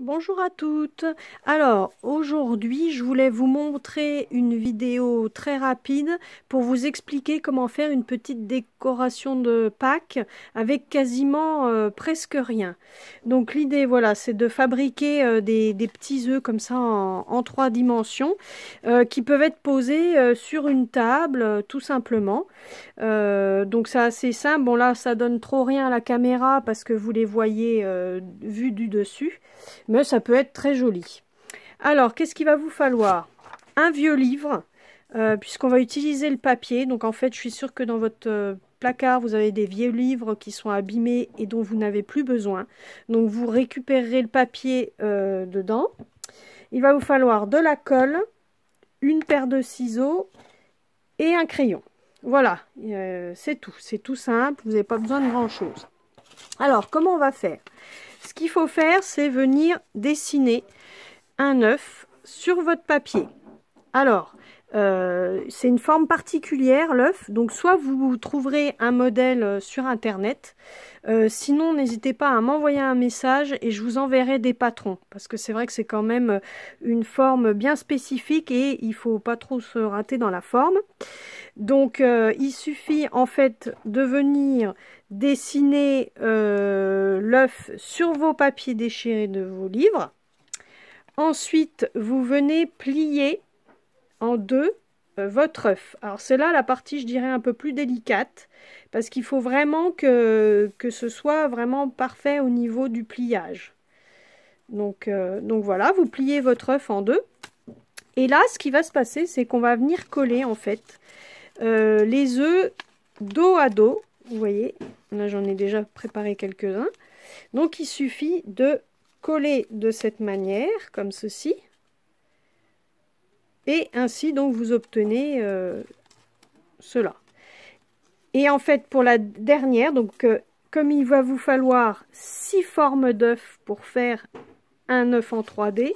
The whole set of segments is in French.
Bonjour à toutes. Alors aujourd'hui, je voulais vous montrer une vidéo très rapide pour vous expliquer comment faire une petite décoration de Pâques avec quasiment euh, presque rien. Donc l'idée, voilà, c'est de fabriquer euh, des, petits œufs comme ça en, trois dimensions euh, qui peuvent être posés sur une table tout simplement. donc c'est assez simple. Bon là, ça donne trop rien à la caméra parce que vous les voyez vus du dessus mais ça peut être très joli. Alors, qu'est-ce qu'il va vous falloir Un vieux livre, euh, puisqu'on va utiliser le papier. Donc, en fait, je suis sûre que dans votre euh, placard, vous avez des vieux livres qui sont abîmés et dont vous n'avez plus besoin. Donc, vous récupérerez le papier euh, dedans. Il va vous falloir de la colle, une paire de ciseaux et un crayon. Voilà, c'est tout. C'est tout simple, vous n'avez pas besoin de grand-chose. Alors, comment on va faire ce qu'il faut faire, c'est venir dessiner un œuf sur votre papier. Alors, euh, c'est une forme particulière, l'œuf. Donc, soit vous trouverez un modèle euh, sur Internet. Euh, sinon, n'hésitez pas à m'envoyer un message et je vous enverrai des patrons. Parce que c'est vrai que c'est quand même une forme bien spécifique et il faut pas trop se rater dans la forme. Donc, il suffit en fait de venir dessiner sur vos papiers déchirés de vos livres. Ensuite, vous venez plier en deux euh, votre œuf. Alors c'est là la partie, je dirais, un peu plus délicate, parce qu'il faut vraiment que, que, ce soit vraiment parfait au niveau du pliage. Donc, euh, donc voilà, vous pliez votre œuf en deux. Et là, ce qui va se passer, c'est qu'on va venir coller, en fait, euh, les œufs dos à dos. Vous voyez, là j'en ai déjà préparé quelques-uns. Donc il suffit de coller de cette manière, comme ceci. Et ainsi, donc, vous obtenez euh, cela. Et en fait, pour la dernière, donc, euh, comme il va vous falloir six formes d'œufs pour faire un œuf en 3D,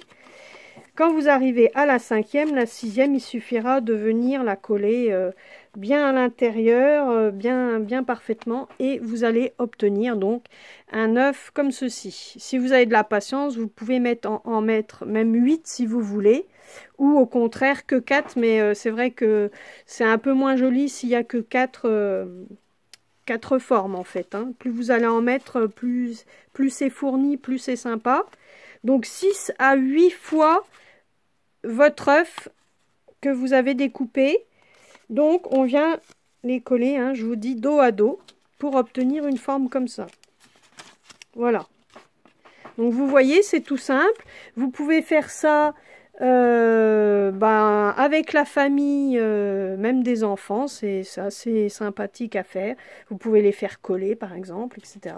quand vous arrivez à la cinquième, la sixième, il suffira de venir la coller euh, bien à l'intérieur, euh, bien, bien parfaitement, et vous allez obtenir donc un œuf comme ceci. Si vous avez de la patience, vous pouvez mettre en, mettre même 8 si vous voulez, ou au contraire que 4, mais euh, c'est vrai que c'est un peu moins joli s'il n'y a que 4 quatre formes en fait. Hein. Plus vous allez en mettre, plus, plus c'est fourni, plus c'est sympa. Donc 6 à 8 fois votre œuf que vous avez découpé. Donc, on vient les coller, hein, je vous dis, dos à dos pour obtenir une forme comme ça. Voilà. Donc, vous voyez, c'est tout simple. Vous pouvez faire ça euh, ben, avec la famille, euh, même des enfants, c'est assez sympathique à faire. Vous pouvez les faire coller, par exemple, etc.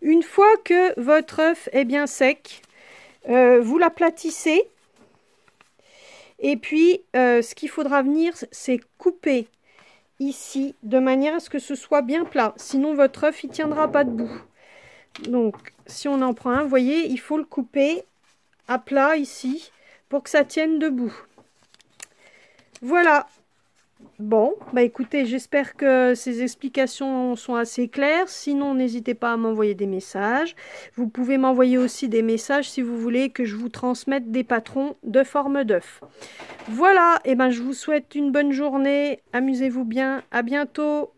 Une fois que votre œuf est bien sec, euh, vous l'aplatissez et puis, euh, ce qu'il faudra venir, c'est couper ici, de manière à ce que ce soit bien plat. Sinon, votre œuf, il tiendra pas debout. Donc, si on en prend un, vous voyez, il faut le couper à plat ici, pour que ça tienne debout. Voilà, Bon, bah écoutez, j'espère que ces explications sont assez claires. Sinon, n'hésitez pas à m'envoyer des messages. Vous pouvez m'envoyer aussi des messages si vous voulez que je vous transmette des patrons de forme d'œuf. Voilà, et ben je vous souhaite une bonne journée. Amusez-vous bien. À bientôt.